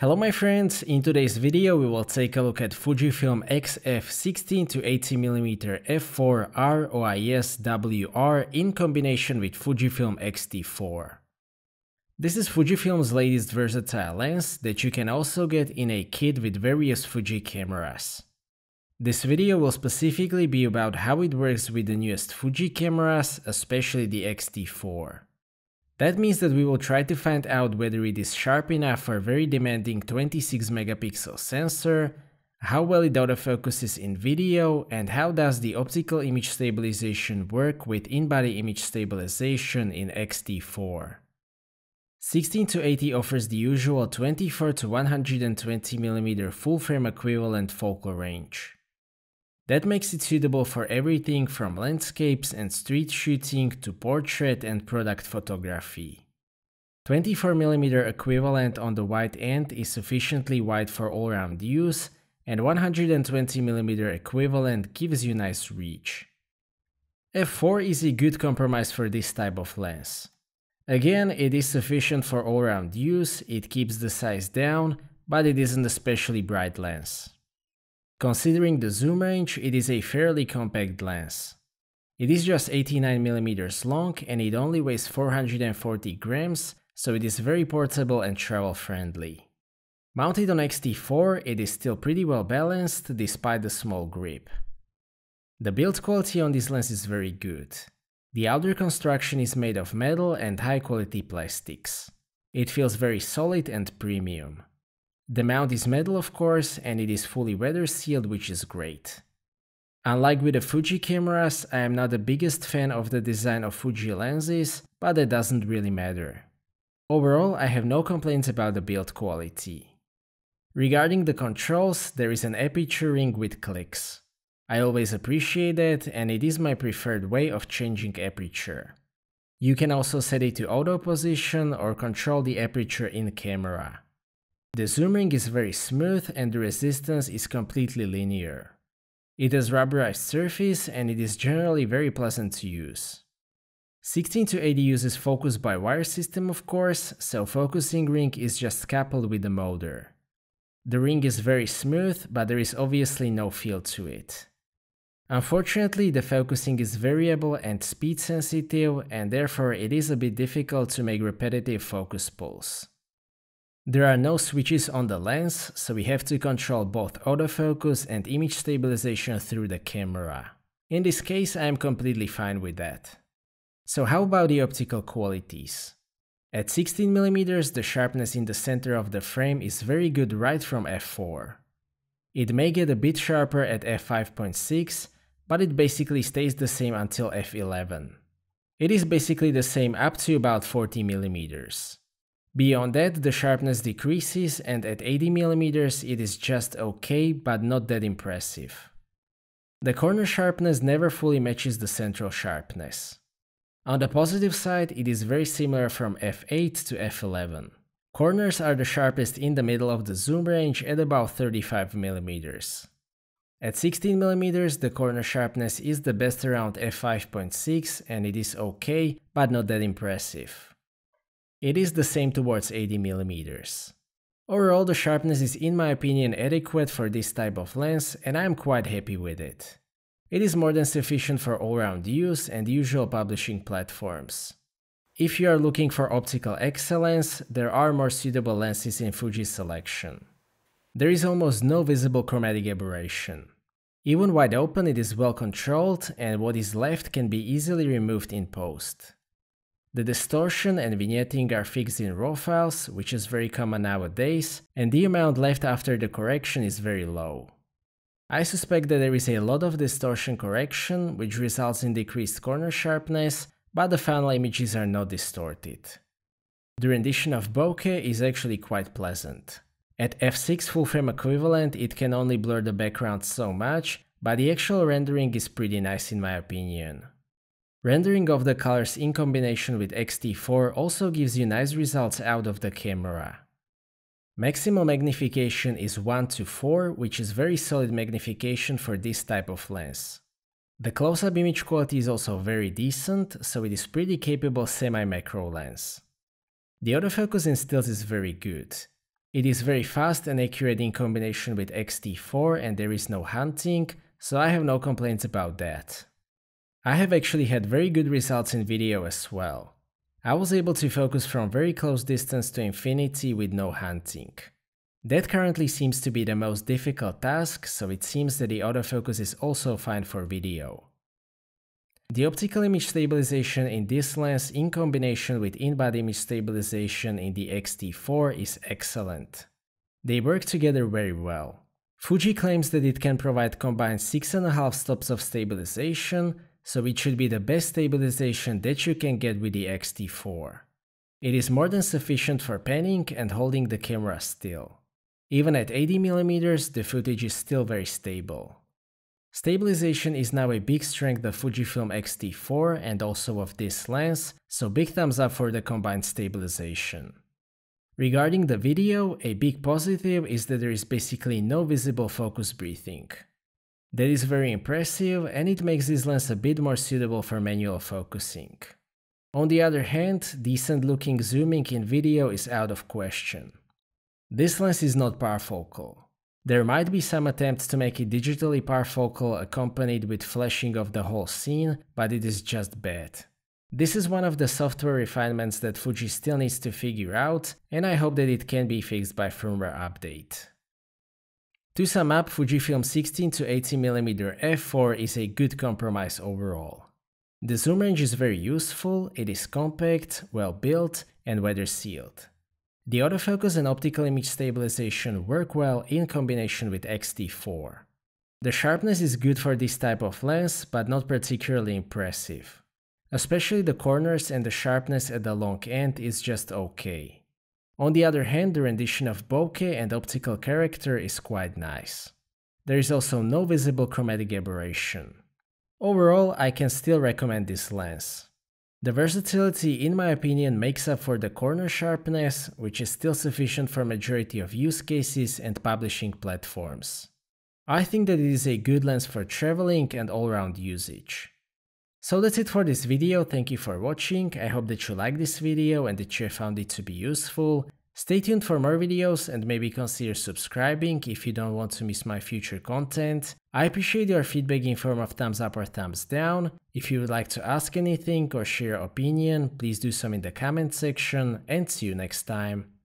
Hello my friends, in today's video we will take a look at Fujifilm XF16 18 80mm f4 ROIS WR in combination with Fujifilm X-T4. This is Fujifilm's latest versatile lens that you can also get in a kit with various Fuji cameras. This video will specifically be about how it works with the newest Fuji cameras, especially the X-T4. That means that we will try to find out whether it is sharp enough for a very demanding 26 megapixel sensor, how well it autofocuses in video, and how does the optical image stabilization work with in-body image stabilization in X-T4. 16 to 80 offers the usual 24 to 120 mm full frame equivalent focal range. That makes it suitable for everything from landscapes and street shooting to portrait and product photography. 24mm equivalent on the wide end is sufficiently wide for all-round use, and 120mm equivalent gives you nice reach. f4 is a good compromise for this type of lens. Again, it is sufficient for all-round use, it keeps the size down, but it isn't especially bright lens. Considering the zoom range, it is a fairly compact lens. It is just 89mm long and it only weighs 440 grams, so it is very portable and travel friendly. Mounted on X-T4, it is still pretty well balanced despite the small grip. The build quality on this lens is very good. The outer construction is made of metal and high quality plastics. It feels very solid and premium. The mount is metal of course and it is fully weather sealed which is great. Unlike with the Fuji cameras, I am not the biggest fan of the design of Fuji lenses, but it doesn't really matter. Overall, I have no complaints about the build quality. Regarding the controls, there is an aperture ring with clicks. I always appreciate it and it is my preferred way of changing aperture. You can also set it to auto position or control the aperture in camera. The zooming is very smooth and the resistance is completely linear. It has rubberized surface and it is generally very pleasant to use. 16 to 80 uses focus by wire system of course, so focusing ring is just coupled with the motor. The ring is very smooth, but there is obviously no feel to it. Unfortunately, the focusing is variable and speed sensitive and therefore it is a bit difficult to make repetitive focus pulls. There are no switches on the lens, so we have to control both autofocus and image stabilization through the camera. In this case, I am completely fine with that. So how about the optical qualities? At 16mm, the sharpness in the center of the frame is very good right from f4. It may get a bit sharper at f5.6, but it basically stays the same until f11. It is basically the same up to about 40mm. Beyond that, the sharpness decreases and at 80mm it is just okay, but not that impressive. The corner sharpness never fully matches the central sharpness. On the positive side, it is very similar from f8 to f11. Corners are the sharpest in the middle of the zoom range at about 35mm. At 16mm, the corner sharpness is the best around f5.6 and it is okay, but not that impressive. It is the same towards 80mm. Overall the sharpness is in my opinion adequate for this type of lens and I am quite happy with it. It is more than sufficient for all-round use and usual publishing platforms. If you are looking for optical excellence, there are more suitable lenses in Fuji's selection. There is almost no visible chromatic aberration. Even wide open it is well controlled and what is left can be easily removed in post. The distortion and vignetting are fixed in RAW files, which is very common nowadays, and the amount left after the correction is very low. I suspect that there is a lot of distortion correction, which results in decreased corner sharpness, but the final images are not distorted. The rendition of bokeh is actually quite pleasant. At f6 full frame equivalent it can only blur the background so much, but the actual rendering is pretty nice in my opinion. Rendering of the colors in combination with X-T4 also gives you nice results out of the camera. Maximum magnification is 1 to 4, which is very solid magnification for this type of lens. The close-up image quality is also very decent, so it is pretty capable semi-macro lens. The autofocus in stills is very good. It is very fast and accurate in combination with X-T4 and there is no hunting, so I have no complaints about that. I have actually had very good results in video as well. I was able to focus from very close distance to infinity with no hunting. That currently seems to be the most difficult task, so it seems that the autofocus is also fine for video. The optical image stabilization in this lens in combination with in-body image stabilization in the X-T4 is excellent. They work together very well. Fuji claims that it can provide combined 6.5 stops of stabilization so it should be the best stabilization that you can get with the X-T4. It is more than sufficient for panning and holding the camera still. Even at 80mm, the footage is still very stable. Stabilization is now a big strength of Fujifilm X-T4 and also of this lens, so big thumbs up for the combined stabilization. Regarding the video, a big positive is that there is basically no visible focus breathing. That is very impressive and it makes this lens a bit more suitable for manual focusing. On the other hand, decent looking zooming in video is out of question. This lens is not parfocal. There might be some attempts to make it digitally parfocal accompanied with flashing of the whole scene, but it is just bad. This is one of the software refinements that Fuji still needs to figure out, and I hope that it can be fixed by firmware update. To sum up, Fujifilm 16 to 18 mm f4 is a good compromise overall. The zoom range is very useful, it is compact, well built, and weather sealed. The autofocus and optical image stabilization work well in combination with X-T4. The sharpness is good for this type of lens, but not particularly impressive. Especially the corners and the sharpness at the long end is just okay. On the other hand, the rendition of bokeh and optical character is quite nice. There is also no visible chromatic aberration. Overall, I can still recommend this lens. The versatility, in my opinion, makes up for the corner sharpness, which is still sufficient for majority of use cases and publishing platforms. I think that it is a good lens for traveling and all-round usage. So that's it for this video, thank you for watching, I hope that you liked this video and that you found it to be useful. Stay tuned for more videos and maybe consider subscribing if you don't want to miss my future content. I appreciate your feedback in form of thumbs up or thumbs down. If you would like to ask anything or share opinion, please do so in the comment section and see you next time.